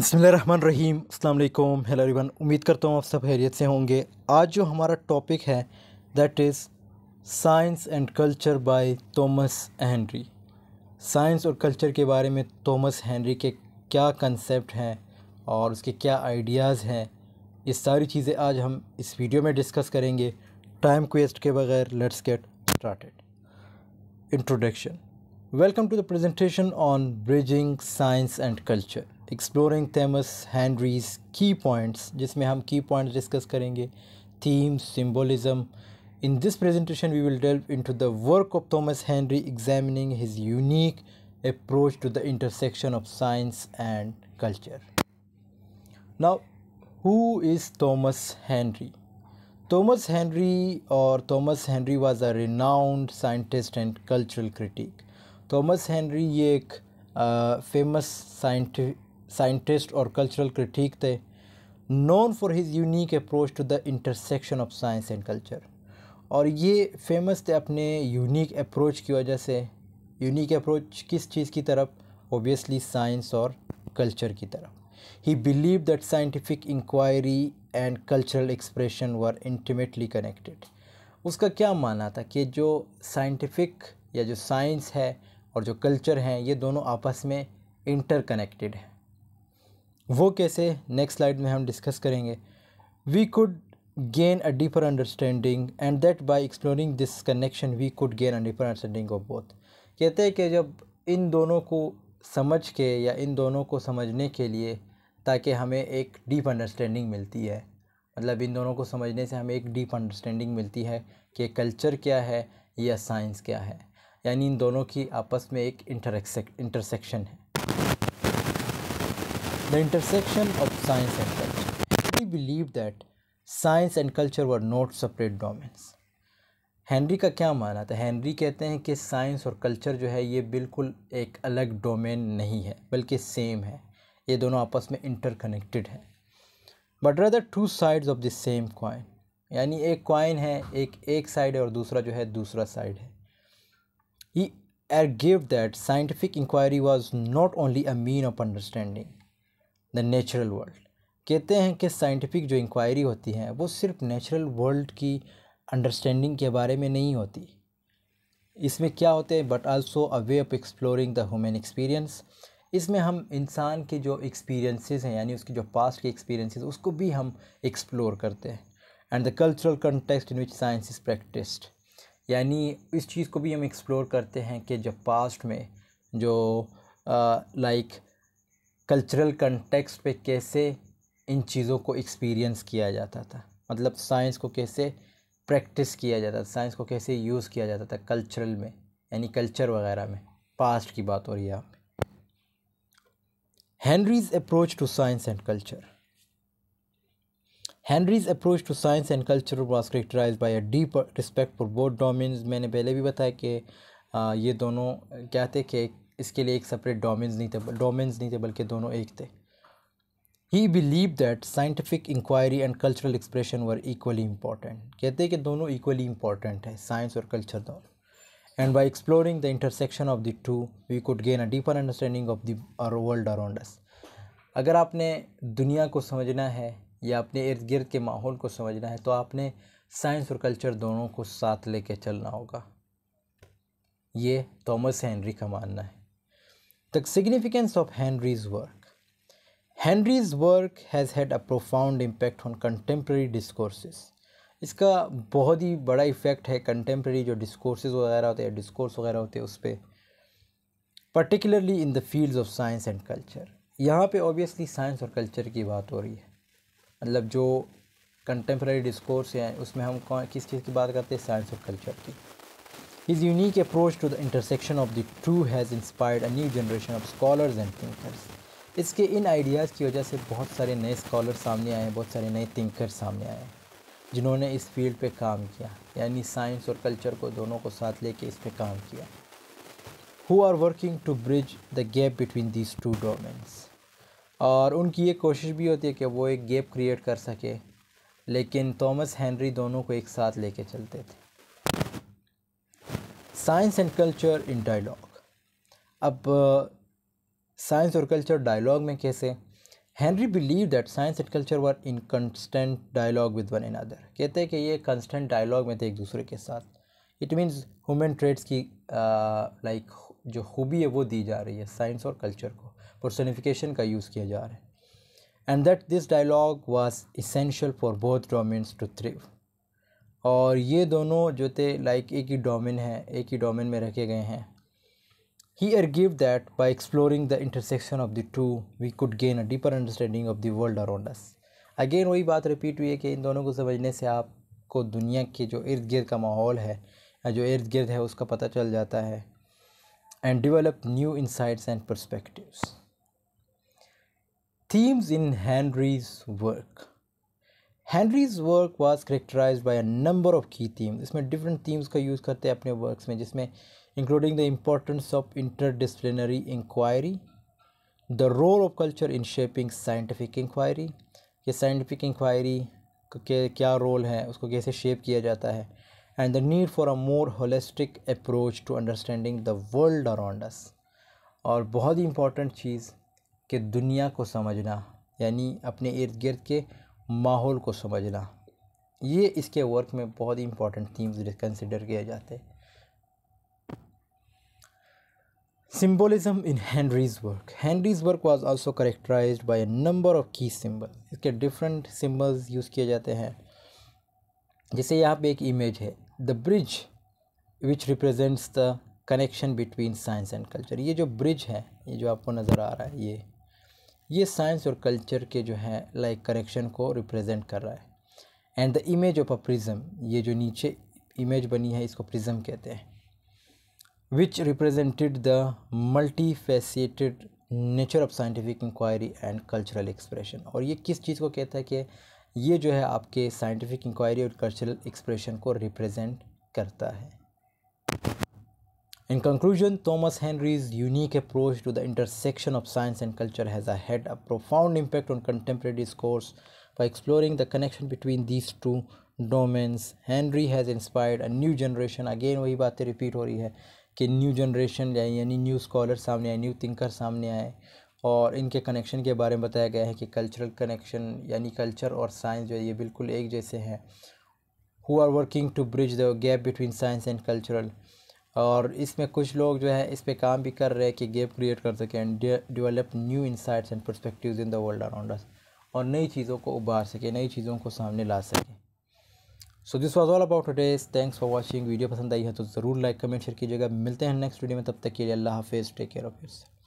बसमान रहीम अल्लाम hello everyone उम्मीद करता हूँ आप सब हैरियत से होंगे आज जो हमारा टॉपिक है that is science and culture by Thomas Henry science और कल्चर के बारे में थॉमस हैंनरी के क्या कंसेप्ट हैं और उसके क्या आइडियाज़ हैं ये सारी चीज़ें आज हम इस वीडियो में डिस्कस करेंगे टाइम क्वेस्ट के बगैर let's get started introduction welcome to the presentation on bridging science and culture exploring Thomas Henry's key points जिसमें हम की पॉइंट्स डिस्कस करेंगे themes symbolism in this presentation we will delve into the work of Thomas Henry examining his unique approach to the intersection of science and culture now who is Thomas Henry Thomas Henry और Thomas Henry was a renowned scientist and cultural critic Thomas Henry ये एक famous uh, scientist और cultural critic थे known for his unique approach to the intersection of science and culture और ये famous थे अपने unique approach की वजह से यूनिक अप्रोच किस चीज़ की तरफ ओबियसली साइंस और कल्चर की तरफ he believe that scientific inquiry and cultural expression were intimately connected उसका क्या मानना था कि जो साइंटिफिक या जो साइंस है और जो कल्चर हैं ये दोनों आपस में इंटर हैं वो कैसे नेक्स्ट स्लाइड में हम डिस्कस करेंगे we could gain a deeper understanding and that by exploring this connection we could gain a deeper understanding of both कहते हैं कि जब इन दोनों को समझ के या इन दोनों को समझने के लिए ताकि हमें एक डीप अंडरस्टैंडिंग मिलती है मतलब इन दोनों को समझने से हमें एक डीप अंडरस्टैंडिंग मिलती है कि कल्चर क्या है या साइंस क्या है यानी इन दोनों की आपस में एक इंटरसेक्शन है the intersection of science and culture. He believed that science and culture were not separate domains Henry का क्या माना था हैंनरी कहते हैं कि साइंस और कल्चर जो है ये बिल्कुल एक अलग डोमेन नहीं है बल्कि सेम है ये दोनों आपस में इंटरकनेक्टेड है but rather two sides of the same coin यानी एक कॉइन है एक एक साइड है और दूसरा जो है दूसरा साइड है he argued that scientific inquiry was not only a mean of understanding the natural world कहते हैं कि साइंटिफिक जो इंक्वायरी होती है वो सिर्फ नेचुरल वर्ल्ड की अंडरस्टैंडिंग के बारे में नहीं होती इसमें क्या होते हैं but also a way of exploring the human experience इसमें हम इंसान के जो एक्सपीरियंसेस हैं यानी उसकी जो पास्ट के एक्सपीरियंसेस उसको भी हम एक्सप्लोर करते हैं and the cultural context in which science is practised यानी इस चीज़ को भी हम एक्सप्लोर करते हैं कि जो पास्ट में जो like uh, like, cultural context पे कैसे इन चीज़ों को एक्सपीरियंस किया जाता था मतलब साइंस को कैसे प्रैक्टिस किया जाता था साइंस को कैसे यूज़ किया जाता था कल्चरल में यानी कल्चर वगैरह में पास्ट की बात हो रही है यहाँ Henry's approach to science and culture Henry's approach to science and culture was characterise by a deep respect for both domains मैंने पहले भी बताया कि ये दोनों क्या थे कि इसके लिए एक सेपरेट डोमेंस नहीं थे डोमेंस नहीं थे बल्कि दोनों एक थे he believe that scientific inquiry and cultural expression were equally important कहते हैं कि दोनों इक्वली इम्पॉर्टेंट है साइंस और कल्चर दोनों and by exploring the intersection of the two we could gain a deeper understanding of the world around अगर आपने दुनिया को समझना है या अपने इर्द गिर्द के माहौल को समझना है तो आपने साइंस और कल्चर दोनों को साथ लेके चलना होगा ये थॉमस हैनरी का मानना है The significance of Henry's work. Henry's work has had a profound impact on contemporary discourses. इसका बहुत ही बड़ा इफ़ेक्ट है कंटेम्प्रेरी जो डिस्कोर्सेज वगैरह होते हैं डिस्कोर्स वगैरह होते हैं उस पर particularly in the fields of science and culture यहाँ पे ऑब्वियसली साइंस और कल्चर की बात हो रही है मतलब जो कंटेम्प्रेरी डिस्कोर्स हैं उसमें हम किस चीज़ की बात करते हैं साइंस और कल्चर की His unique approach to the intersection of the two has inspired a new generation of scholars and thinkers. इसके इन आइडियाज़ की वजह से बहुत सारे नए स्कॉलर सामने आए हैं बहुत सारे नए थिंकर सामने आए हैं जिन्होंने इस फील्ड पे काम किया यानी साइंस और कल्चर को दोनों को साथ लेके इस पे काम किया who are working to bridge the gap between these two domains और उनकी ये कोशिश भी होती है कि वो एक गैप क्रिएट कर सके लेकिन थॉमस हैंनरी दोनों को एक साथ लेके चलते थे science and culture in dialogue अब साइंस और कल्चर डायलॉग में कैसे Henry believe that science and culture were in constant dialogue with one other कहते हैं कि ये कंस्टेंट डायलॉग में थे एक दूसरे के साथ इट मीन्स ह्यूमन ट्रेड्स की लाइक uh, like, जो खूबी है वो दी जा रही है साइंस और कल्चर को पर्सनिफिकेशन का यूज़ किया जा रहा है and that this dialogue was essential for both domains to thrive और ये दोनों जो थे लाइक एक ही डोमेन है एक ही डोमेन में रखे गए हैं he argued that by exploring the intersection of the two we could gain a deeper understanding of the world around us again वही बात रिपीट हुई है कि इन दोनों को समझने से आपको दुनिया के जो इर्द गिर्द का माहौल है जो इर्द गिर्द है उसका पता चल जाता है and develop new insights and perspective themes in Henry's work Henry's work was characterise by a number of key theme इसमें डिफरेंट थीम्स का यूज़ करते हैं अपने वर्क्स में जिसमें including the importance of interdisciplinary inquiry the role of culture in shaping scientific inquiry कि scientific inquiry के क्या रोल है उसको कैसे शेप किया जाता है and the need for a more holistic approach to understanding the world around us और बहुत ही इम्पॉर्टेंट चीज़ कि दुनिया को समझना यानी अपने इर्द गिर्द के माहौल को समझना ये इसके वर्क में बहुत ही इंपॉर्टेंट थीम्स कंसिडर किए जाते हैं in Henry's work Henry's work was also characterise by by a number of key इसके डिफरेंट सिम्बल्स यूज़ किए जाते हैं जैसे यहाँ पे एक इमेज है the bridge which represents the connection between science and culture ये जो ब्रिज है ये जो आपको नज़र आ रहा है ये ये साइंस और कल्चर के जो है लाइक करेक्शन को रिप्रेजेंट कर रहा है and the image of a prism ये जो नीचे इमेज बनी है इसको प्रिज्म कहते हैं which represented the multifaceted nature of scientific inquiry and cultural expression और ये किस चीज़ को कहता है कि ये जो है आपके साइंटिफिक इंक्वायरी और कल्चरल एक्सप्रेशन को रिप्रेजेंट करता है In conclusion, Thomas Henry's unique approach to the intersection of science and culture has had a profound impact on contemporary discourse. By exploring the connection between these two domains, Henry has inspired a new generation. Again, वही बातें repeat हो रही है कि new generation यानी new scholar सामने आए new thinker सामने आए और इनके connection के बारे में बताया गया है कि cultural connection यानी culture और science जो है ये बिल्कुल एक जैसे हैं who are working to bridge the gap between science and cultural और इसमें कुछ लोग जो है इस पर काम भी कर रहे हैं कि गेप क्रिएट कर सकें and develop new insights and perspective in the world around us और नई चीज़ों को उभार सकें नई चीज़ों को सामने ला सकें so this was all about today's thanks for watching video पसंद आई है तो ज़रूर लाइक कमेंट शेयर कीजिएगा मिलते हैं नेक्स्ट वीडियो में तब तक के लिए अल्लाह हाफिज़ टेक केयर ऑफ़ योर